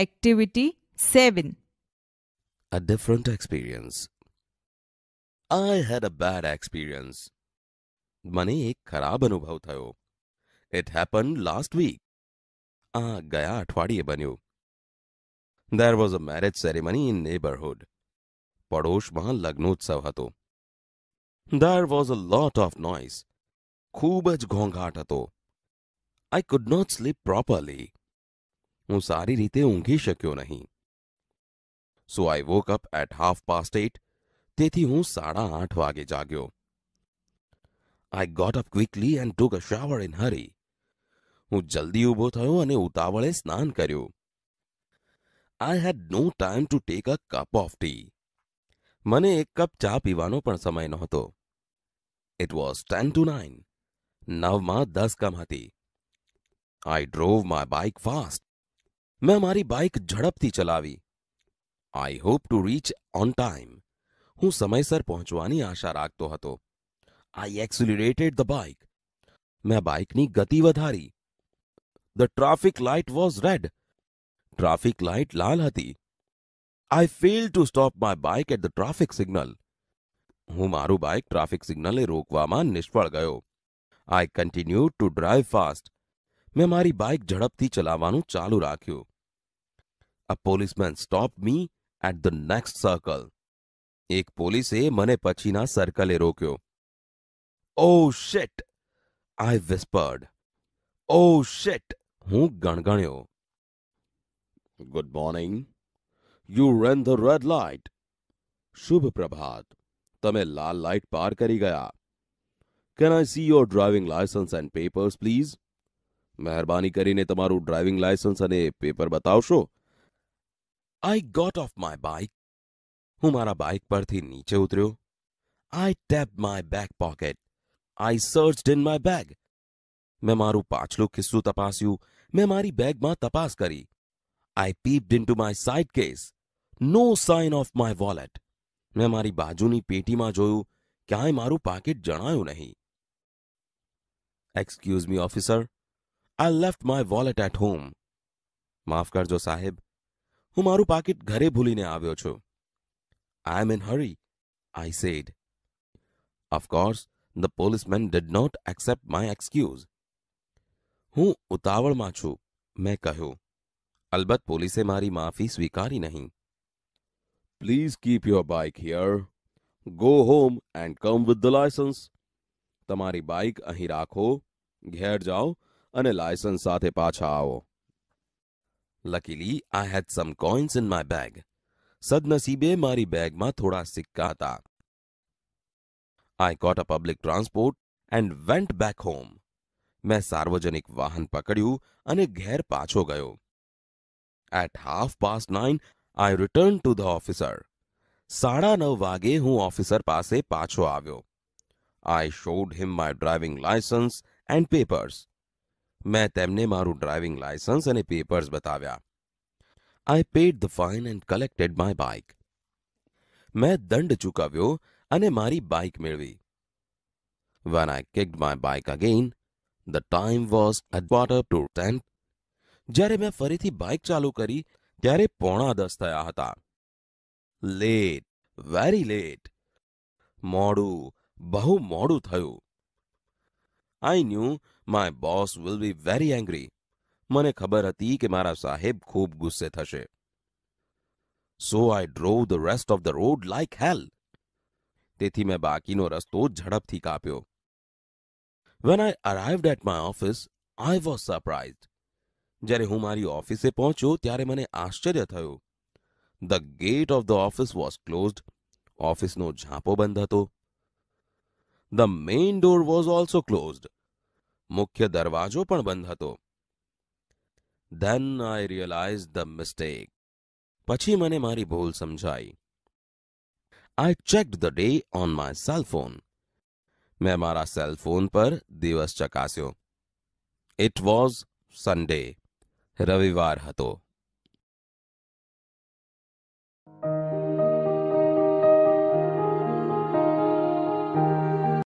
Activity 7 A different experience I had a bad experience. Mane ek kharab anubhav thayo. It happened last week. Aa gaya athwadiye banyo. There was a marriage ceremony in neighborhood. Padosh ma lagnotsav hato. There was a lot of noise. Khoobaj ghonghat hato. I could not sleep properly. હું સારી રીતે ઊંઘી શક્યો નહીં so I woke up at half past eight તેથી હું સાડા આઠ વાગે જાગ્યો I got up quickly and took a shower in hurry હું જલ્દી ઊભો થયો અને ઉતાવળે સ્નાન કર્યું I had no time to take a cup of tea મને એક કપ ચા પીવાનો પણ સમય નહોતો it was ten to nine નવમાં દસ કમ હતી I drove my bike fast मैं हमारी बाइक झड़पती चलावी I hope to reach on time हूँ समयसर पहुंचवानी आशा राखतो हतो आई एक्सुलरेटेड द बाइक मैं बाइकनी गति वधारी the traffic light was red traffic light लाल हती I fail to stop my bike at the traffic signal हूँ मारू बाइक ट्राफिक सिग्नल रोकवामा निष्फल गयो I continue to drive fast મેં મારી બાઇક ઝડપથી ચલાવવાનું ચાલુ રાખ્યું a policeman stop me at the next circle એક પોલીસે મને પછીના સર્કલે રોક્યો ઓ શેટ આઈ વિસ્પર્ડ ઓ શેટ હું ગણગણ્યો good morning you run the red light શુભ પ્રભાત તમે લાલ લાઇટ પાર કરી ગયા can I see your driving license and papers please મહેરબાની કરીને તમારું ડ્રાઇવિંગ લાયસન્સ અને પેપર બતાવશો I got off my bike હું મારા બાઇક પરથી નીચે ઉતર્યો I tap my back pocket I search in my bag મેં મારું પાછલું ખિસ્સું તપાસ્યું મેં મારી બેગમાં તપાસ કરી I peeped into my side case no sign of my wallet મેં મારી બાજુની પેટીમાં જોયું ક્યાંય મારું પાકીટ જણાયું નહીં excuse me officer I left my wallet at home माफ करजो साहेब हूँ मारु पाकिट घरे भूली ने आयो छु I am in hurry I said of course the policeman did not accept my excuse हूँ उतावल में छू मैं कहू अलबत्त पुलिसे मारी माफी स्वीकारी नहीं please keep your bike here go home and come with the license तुम्हारी बाइक अही राखो घेर जाओ અને લાયસન્સ સાથે પાછા આવો luckily I had some coins in my bag સદનસીબે મારી બેગમાં થોડા સિક્કા હતા I got a public transport and went back home મેં સાર્વજનિક વાહન પકડ્યું અને ઘર પાછો ગયો at half past 9 I return to the officer સાડા 9 વાગે હું ઓફિસર પાસે પાછો આવ્યો I showed him my driving license and papers મેં તેમને મારું ડ્રાઇવિંગ લાયસન્સ અને પેપર્સ બતાવ્યા I paid the fine and collected my bike મેં દંડ ચૂકવ્યો અને મારી બાઇક મેળવી when I kicked my bike again the time was at quarter to ten જ્યારે મેં ફરીથી બાઇક ચાલુ કરી ત્યારે પોણા દસ થયા હતા લેટ વેરી લેટ મોડું બહુ મોડું થયું I knew my boss will be very angry મને ખબર હતી કે મારા સાહેબ ખૂબ ગુસ્સે થશે so I drove the rest of the road like hell તેથી મેં બાકીનો રસ્તો ઝડપથી કાપ્યો when I arrived at my office I was surprise જ્યારે હું મારી ઓફિસે પહોંચ્યો ત્યારે મને આશ્ચર્ય થયું the gate of the office was closed ઓફિસનો ઝાંપો બંધ હતો the main door was also closed मुख्य दरवाजो बंद धन आई रियलाइज द मिस्टेक पची मैंने मारी भूल समझाई I check the day on my cellphone मैं मारा सेलफोन पर दिवस चकास्यो इट वोज संडे रविवार हतो।